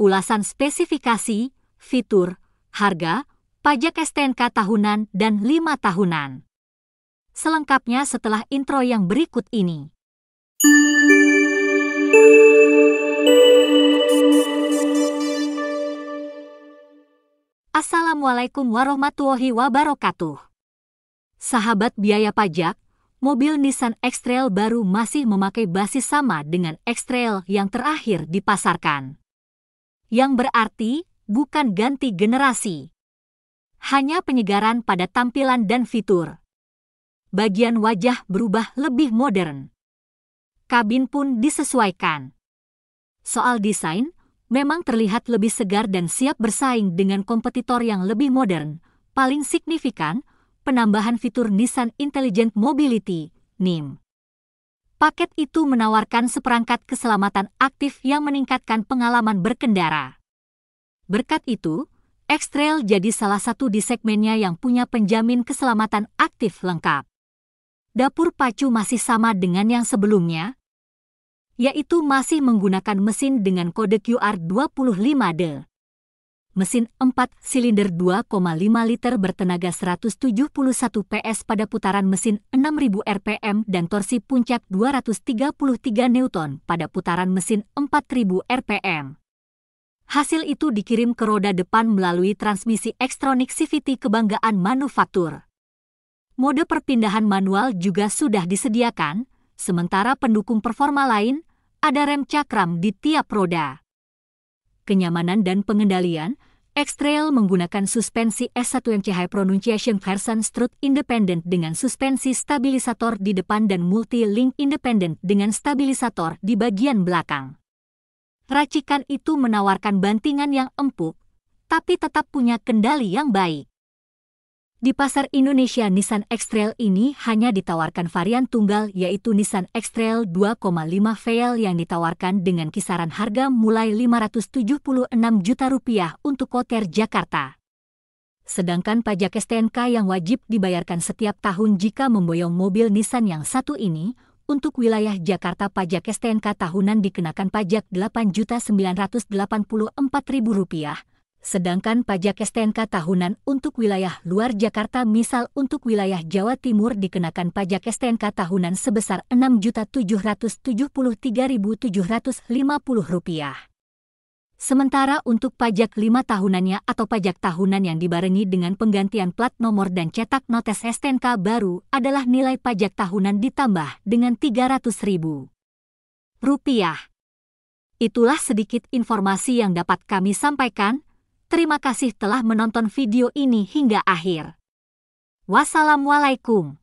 ulasan spesifikasi, fitur, harga, pajak STNK tahunan dan 5 tahunan. Selengkapnya setelah intro yang berikut ini. Assalamualaikum warahmatullahi wabarakatuh. Sahabat biaya pajak, mobil Nissan X-Trail baru masih memakai basis sama dengan X-Trail yang terakhir dipasarkan yang berarti bukan ganti generasi. Hanya penyegaran pada tampilan dan fitur. Bagian wajah berubah lebih modern. Kabin pun disesuaikan. Soal desain, memang terlihat lebih segar dan siap bersaing dengan kompetitor yang lebih modern. Paling signifikan, penambahan fitur Nissan Intelligent Mobility, NIM paket itu menawarkan seperangkat keselamatan aktif yang meningkatkan pengalaman berkendara. Berkat itu, x jadi salah satu di segmennya yang punya penjamin keselamatan aktif lengkap. Dapur pacu masih sama dengan yang sebelumnya, yaitu masih menggunakan mesin dengan kode QR 25D mesin 4 silinder 2,5 liter bertenaga 171 PS pada putaran mesin 6000 RPM dan torsi puncak 233 Newton pada putaran mesin 4000 RPM. Hasil itu dikirim ke roda depan melalui transmisi ekstronik CVT kebanggaan manufaktur. Mode perpindahan manual juga sudah disediakan, sementara pendukung performa lain ada rem cakram di tiap roda kenyamanan dan pengendalian, X-Trail menggunakan suspensi S1 MCH Pronunciation version Strut Independent dengan suspensi stabilisator di depan dan multi-link independent dengan stabilisator di bagian belakang. Racikan itu menawarkan bantingan yang empuk, tapi tetap punya kendali yang baik. Di pasar Indonesia Nissan X-Trail ini hanya ditawarkan varian tunggal yaitu Nissan X-Trail 2,5 VL yang ditawarkan dengan kisaran harga mulai 576 juta rupiah untuk koter Jakarta. Sedangkan pajak STNK yang wajib dibayarkan setiap tahun jika memboyong mobil Nissan yang satu ini, untuk wilayah Jakarta pajak STNK tahunan dikenakan pajak Rp8.984.000 sedangkan pajak STNK tahunan untuk wilayah luar Jakarta misal untuk wilayah Jawa Timur dikenakan pajak STNK tahunan sebesar Rp6.773.750. Sementara untuk pajak lima tahunannya atau pajak tahunan yang dibarengi dengan penggantian plat nomor dan cetak notes STNK baru adalah nilai pajak tahunan ditambah dengan Rp300.000. Itulah sedikit informasi yang dapat kami sampaikan. Terima kasih telah menonton video ini hingga akhir. Wassalamualaikum.